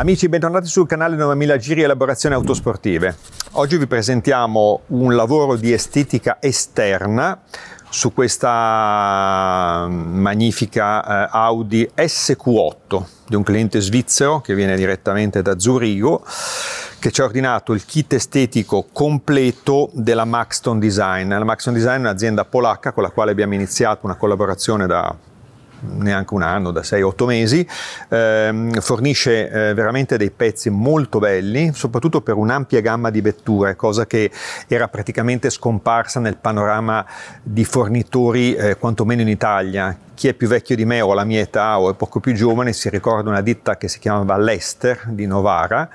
Amici, bentornati sul canale 9000 Giri Elaborazioni Autosportive. Oggi vi presentiamo un lavoro di estetica esterna su questa mm, magnifica eh, Audi SQ8 di un cliente svizzero che viene direttamente da Zurigo che ci ha ordinato il kit estetico completo della Maxton Design. La Maxton Design è un'azienda polacca con la quale abbiamo iniziato una collaborazione da neanche un anno, da 6-8 mesi, ehm, fornisce eh, veramente dei pezzi molto belli, soprattutto per un'ampia gamma di vetture, cosa che era praticamente scomparsa nel panorama di fornitori, eh, quantomeno in Italia. Chi è più vecchio di me o alla mia età o è poco più giovane si ricorda una ditta che si chiamava Lester di Novara,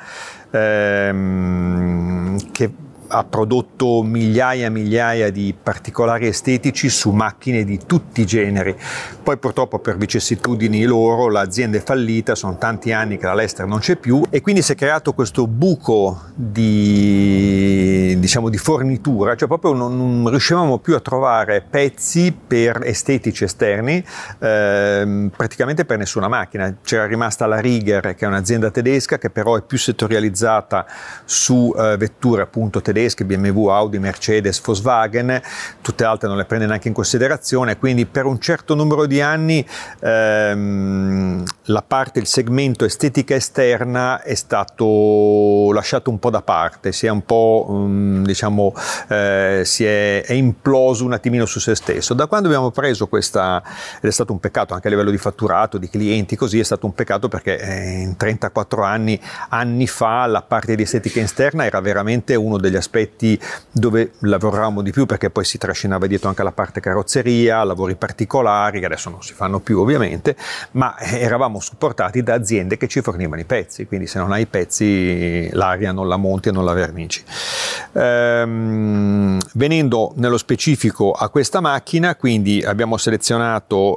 ehm, che ha prodotto migliaia e migliaia di particolari estetici su macchine di tutti i generi. Poi purtroppo per vicissitudini loro l'azienda è fallita, sono tanti anni che la Lester non c'è più e quindi si è creato questo buco di, diciamo, di fornitura, cioè proprio non, non, riuscivamo più a trovare pezzi per estetici esterni eh, praticamente per nessuna macchina. C'era rimasta la Rieger che è un'azienda tedesca che però è più settorializzata su eh, vetture appunto tedesche tedesche, BMW, Audi, Mercedes, Volkswagen, tutte le altre non le prende neanche in considerazione, quindi per un certo numero di anni ehm, la parte, il segmento estetica esterna è stato lasciato un po' da parte, si è un po' mm, diciamo eh, si è, è, imploso un attimino su se stesso. Da quando abbiamo preso questa, ed è stato un peccato anche a livello di fatturato, di clienti, così è stato un peccato perché eh, in 34 anni, anni fa, la parte di estetica esterna era veramente uno degli aspetti aspetti dove lavoravamo di più perché poi si trascinava dietro anche la parte carrozzeria, lavori particolari che adesso non si fanno più ovviamente, ma eravamo supportati da aziende che ci fornivano i pezzi, quindi se non hai i pezzi l'aria non la monti e non la vernici. Ehm, venendo nello specifico a questa macchina, quindi abbiamo selezionato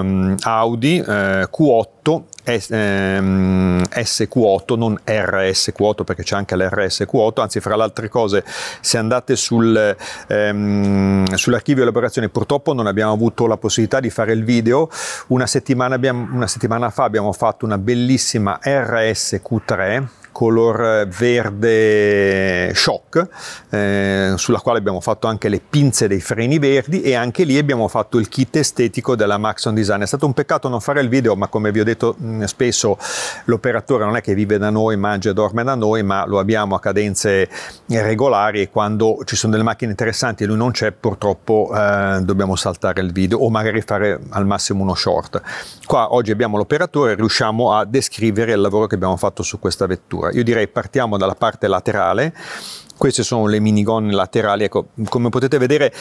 ehm, Audi eh, Q8 S, ehm, quoto, non RS quoto perché c'è anche l'RS quoto, anzi fra le altre cose se andate sul, ehm, sull'archivio elaborazione purtroppo non abbiamo avuto la possibilità di fare il video, una settimana, abbiamo, una settimana fa abbiamo fatto una bellissima rsq 3 color eh, verde shock, eh, sulla quale abbiamo fatto anche le pinze dei freni verdi e anche lì abbiamo fatto il kit estetico della Maxon Design. È stato un peccato non fare il video, ma come vi ho detto mh, mm, spesso l'operatore non è che vive da noi, mangia e dorme da noi, ma lo abbiamo a cadenze regolari e quando ci sono delle macchine interessanti e lui non c'è, purtroppo eh, dobbiamo saltare il video o magari fare al massimo uno short. Qua oggi abbiamo l'operatore e riusciamo a descrivere il lavoro che abbiamo fatto su questa vettura struttura. Io direi partiamo dalla parte laterale, queste sono le minigonne laterali, ecco, come potete vedere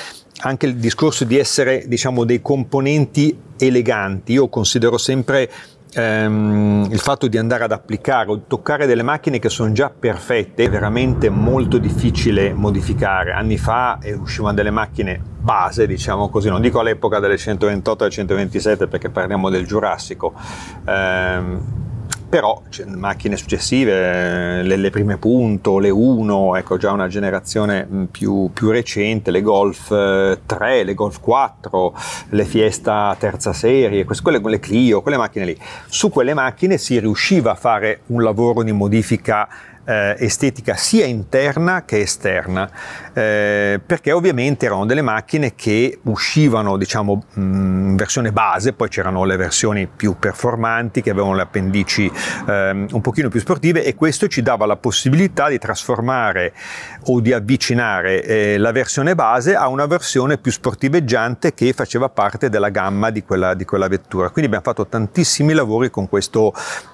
anche il discorso di essere diciamo dei componenti eleganti, io considero sempre ehm, il fatto di andare ad applicare o toccare delle macchine che sono già perfette è veramente molto difficile modificare, anni fa eh, uscivano delle macchine base, diciamo così, non dico all'epoca delle 128 e 127 perché parliamo del Giurassico, ehm, però macchine successive, le, le, prime punto, le 1, ecco già una generazione più, più, recente, le Golf 3, eh, le Golf 4, le Fiesta terza serie, queste, quelle, le Clio, quelle macchine lì. Su quelle macchine si riusciva a fare un lavoro di modifica eh, estetica sia interna che esterna, eh, perché ovviamente erano delle macchine che uscivano diciamo mm, in versione base, poi c'erano le versioni più performanti che avevano le appendici eh, un pochino più sportive e questo ci dava la possibilità di trasformare o di avvicinare eh, la versione base a una versione più sportiveggiante che faceva parte della gamma di quella, di quella vettura. Quindi abbiamo fatto tantissimi lavori con, questo,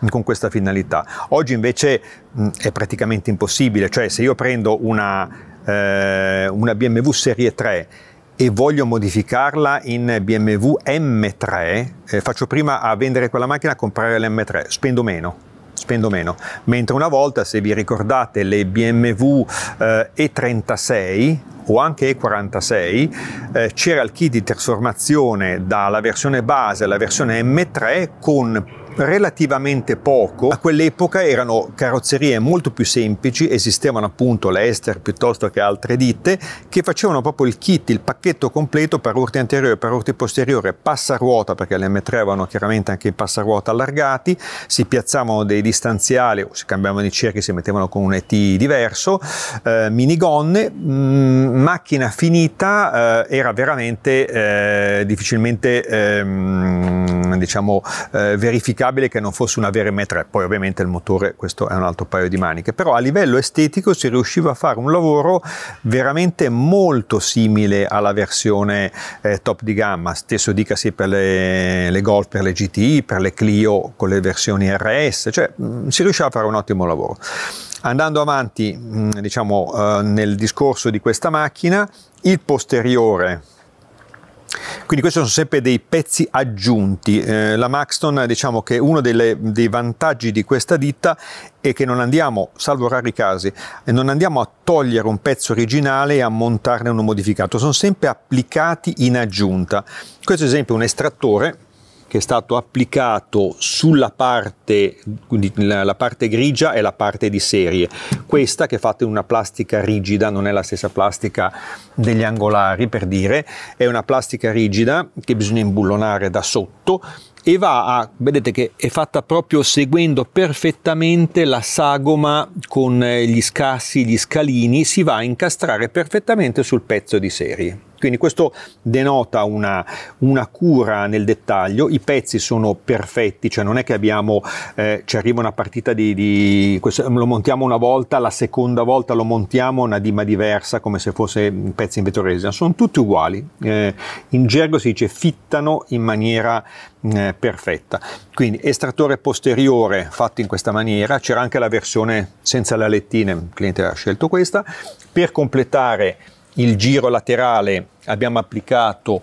con questa finalità. Oggi invece Mm, è praticamente impossibile, cioè se io prendo una, eh, una BMW Serie 3 e voglio modificarla in BMW M3, eh, faccio prima a vendere quella macchina a comprare l'M3, spendo meno. Spendo meno. Mentre una volta, se vi ricordate, le BMW eh, E36 o anche E46 eh, c'era il kit di trasformazione dalla versione base alla versione M3 con relativamente poco. A quell'epoca erano carrozzerie molto più semplici, esistevano appunto l'Ester piuttosto che altre ditte che facevano proprio il kit, il pacchetto completo per urti anteriore, per urti posteriore, passaruota perché le M3 avevano chiaramente anche i passaruota allargati, si piazzavano dei distanziali o si cambiavano i cerchi, si mettevano con un ET diverso, eh, minigonne, mh, mm, macchina finita eh, era veramente eh, difficilmente ehm, diciamo eh, verificata auspicabile che non fosse una vera M3, poi ovviamente il motore questo è un altro paio di maniche, però a livello estetico si riusciva a fare un lavoro veramente molto simile alla versione eh, top di gamma, stesso dicasi per le, le Golf, per le GTI, per le Clio con le versioni RS, cioè mh, mm, si riusciva a fare un ottimo lavoro. Andando avanti, mh, mm, diciamo, eh, nel discorso di questa macchina, il posteriore quindi questi sono sempre dei pezzi aggiunti. Eh, la Maxton diciamo che uno delle, dei vantaggi di questa ditta è che non andiamo, salvo rari casi, eh, non andiamo a togliere un pezzo originale e a montarne uno modificato, sono sempre applicati in aggiunta. Questo esempio è un estrattore che è stato applicato sulla parte, la parte grigia e la parte di serie. Questa che è fatta in una plastica rigida, non è la stessa plastica degli angolari per dire, è una plastica rigida che bisogna imbullonare da sotto e va a, vedete che è fatta proprio seguendo perfettamente la sagoma con gli scassi, gli scalini, si va a incastrare perfettamente sul pezzo di serie. Quindi questo denota una, una, cura nel dettaglio, i pezzi sono perfetti, cioè non è che abbiamo, eh, ci arriva una partita di, di questo, lo montiamo una volta, la seconda volta lo montiamo una dima diversa come se fosse un pezzo in vetro resina, sono tutti uguali, eh, in gergo si dice fittano in maniera mm, eh, perfetta. Quindi estrattore posteriore fatto in questa maniera, c'era anche la versione senza la lettina, il cliente ha scelto questa, per completare il giro laterale abbiamo applicato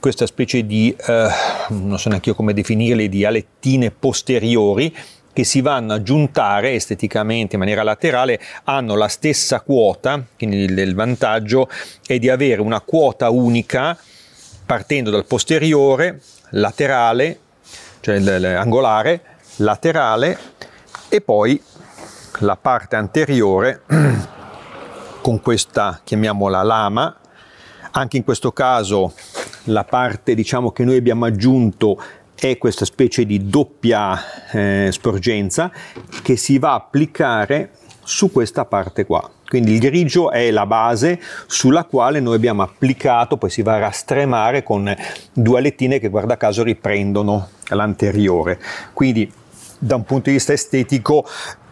questa specie di, eh, non so neanche io come definirle, di alettine posteriori che si vanno ad aggiuntare esteticamente in maniera laterale, hanno la stessa quota, quindi il vantaggio è di avere una quota unica partendo dal posteriore, laterale, cioè angolare, laterale e poi la parte anteriore con questa, chiamiamola lama, anche in questo caso la parte diciamo, che noi abbiamo aggiunto è questa specie di doppia eh, sporgenza che si va a applicare su questa parte qua. Quindi il grigio è la base sulla quale noi abbiamo applicato, poi si va a rastremare con due alettine che guarda caso riprendono l'anteriore. Quindi da un punto di vista estetico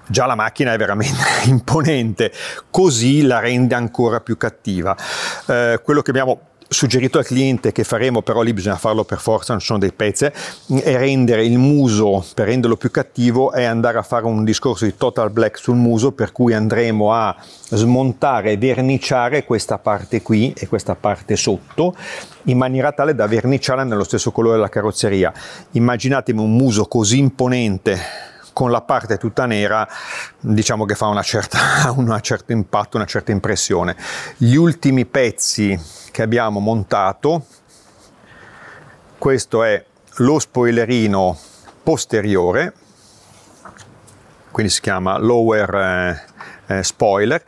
già la macchina è veramente imponente, così la rende ancora più cattiva. Eh, quello che abbiamo suggerito al cliente che faremo, però lì bisogna farlo per forza, non sono dei pezzi, è rendere il muso, per renderlo più cattivo, è andare a fare un discorso di total black sul muso, per cui andremo a smontare, e verniciare questa parte qui e questa parte sotto, in maniera tale da verniciarla nello stesso colore della carrozzeria. Immaginatevi un muso così imponente con la parte tutta nera diciamo che fa una certa, un certo impatto, una certa impressione. Gli ultimi pezzi che abbiamo montato, questo è lo spoilerino posteriore, quindi si chiama lower eh, eh spoiler,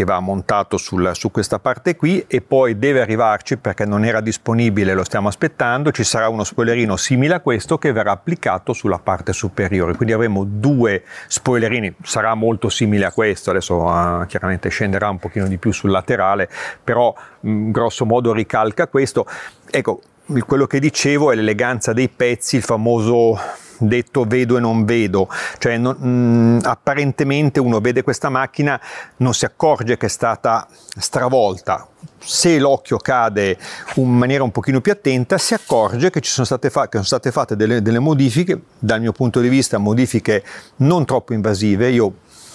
che va montato sul, su questa parte qui e poi deve arrivarci perché non era disponibile, lo stiamo aspettando, ci sarà uno spoilerino simile a questo che verrà applicato sulla parte superiore, quindi avremo due spoilerini, sarà molto simile a questo, adesso uh, chiaramente scenderà un pochino di più sul laterale, però mh, mm, grosso modo ricalca questo. Ecco, quello che dicevo è l'eleganza dei pezzi, il famoso detto vedo e non vedo, cioè no, mh, mm, apparentemente uno vede questa macchina, non si accorge che è stata stravolta, se l'occhio cade in maniera un pochino più attenta si accorge che, ci sono, state fa- sono state fatte delle, delle modifiche, dal mio punto di vista modifiche non troppo invasive, io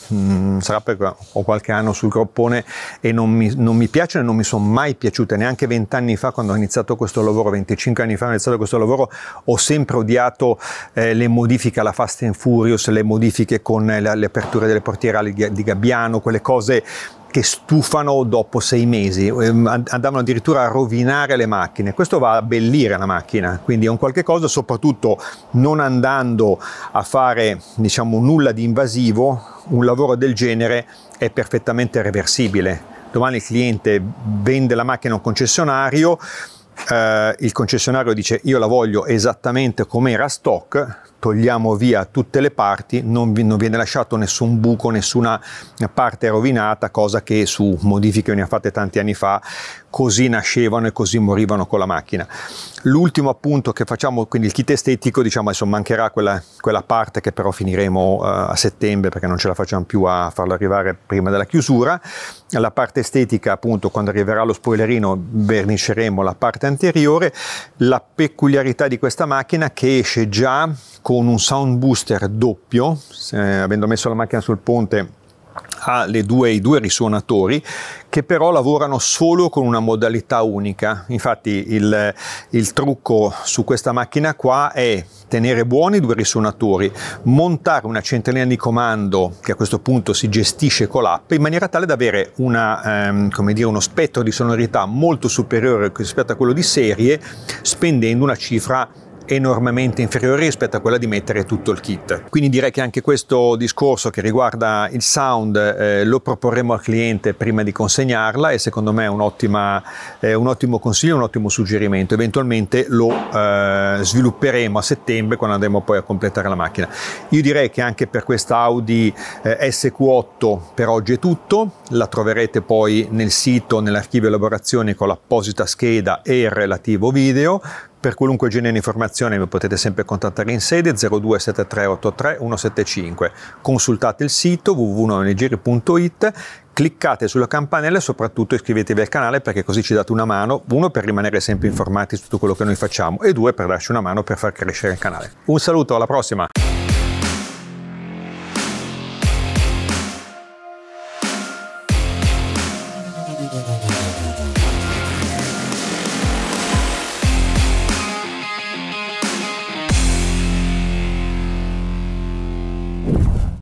mh, mm, sarà perché ho qualche anno sul groppone e non mi, non mi piacciono e non mi sono mai piaciute, neanche vent'anni fa quando ho iniziato questo lavoro, 25 anni fa ho iniziato questo lavoro, ho sempre odiato eh, le modifiche alla Fast and Furious, le modifiche con eh, le, le aperture delle portiere di, di Gabbiano, quelle cose che stufano dopo sei mesi, ehm, andavano addirittura a rovinare le macchine. Questo va a abbellire la macchina, quindi è un qualche cosa, soprattutto non andando a fare diciamo, nulla di invasivo, un lavoro del genere è perfettamente reversibile. Domani il cliente vende la macchina a un concessionario, eh, il concessionario dice io la voglio esattamente come era stock, togliamo via tutte le parti, non, vi, non viene lasciato nessun buco, nessuna parte rovinata, cosa che su modifiche ne ha fatte tanti anni fa, così nascevano e così morivano con la macchina. L'ultimo appunto che facciamo, quindi il kit estetico, diciamo adesso mancherà quella, quella parte che però finiremo uh, a settembre perché non ce la facciamo più a farlo arrivare prima della chiusura. La parte estetica appunto quando arriverà lo spoilerino verniceremo la parte anteriore. La peculiarità di questa macchina è che esce già con con un sound booster doppio, eh, avendo messo la macchina sul ponte ha due, i due risuonatori che però lavorano solo con una modalità unica. Infatti il, il, trucco su questa macchina qua è tenere buoni i due risuonatori, montare una centralina di comando che a questo punto si gestisce con l'app in maniera tale da avere una, ehm, dire, uno spettro di sonorità molto superiore rispetto a quello di serie spendendo una cifra enormemente inferiore rispetto a quella di mettere tutto il kit. Quindi direi che anche questo discorso che riguarda il sound eh, lo proporremo al cliente prima di consegnarla e secondo me è eh, un ottimo consiglio, un ottimo suggerimento. Eventualmente lo eh, svilupperemo a settembre quando andremo poi a completare la macchina. Io direi che anche per questa Audi eh, SQ8 per oggi è tutto, la troverete poi nel sito, nell'archivio elaborazioni con l'apposita scheda e il relativo video per qualunque genere di informazione mi potete sempre contattare in sede 027383 175. Consultate il sito www.ongiri.it cliccate sulla campanella e soprattutto iscrivetevi al canale perché così ci date una mano, uno per rimanere sempre informati su tutto quello che noi facciamo e due per darci una mano per far crescere il canale. Un saluto, alla prossima!